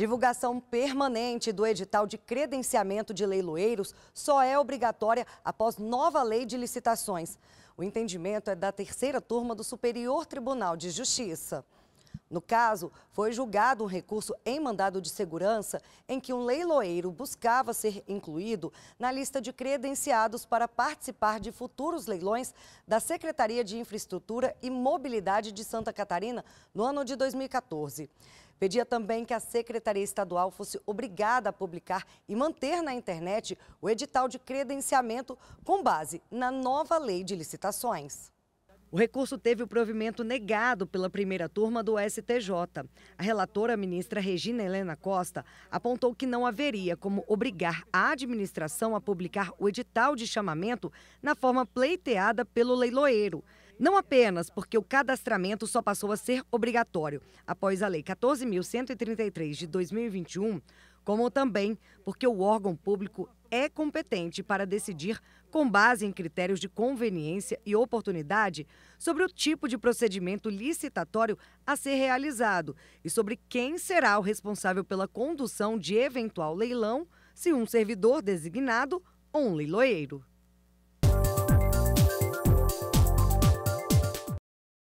Divulgação permanente do edital de credenciamento de leiloeiros só é obrigatória após nova lei de licitações. O entendimento é da terceira turma do Superior Tribunal de Justiça. No caso, foi julgado um recurso em mandado de segurança em que um leiloeiro buscava ser incluído na lista de credenciados para participar de futuros leilões da Secretaria de Infraestrutura e Mobilidade de Santa Catarina no ano de 2014. Pedia também que a Secretaria Estadual fosse obrigada a publicar e manter na internet o edital de credenciamento com base na nova lei de licitações. O recurso teve o provimento negado pela primeira turma do STJ. A relatora ministra Regina Helena Costa apontou que não haveria como obrigar a administração a publicar o edital de chamamento na forma pleiteada pelo leiloeiro. Não apenas porque o cadastramento só passou a ser obrigatório após a Lei 14.133 de 2021, como também porque o órgão público é competente para decidir, com base em critérios de conveniência e oportunidade, sobre o tipo de procedimento licitatório a ser realizado e sobre quem será o responsável pela condução de eventual leilão, se um servidor designado ou um leiloeiro.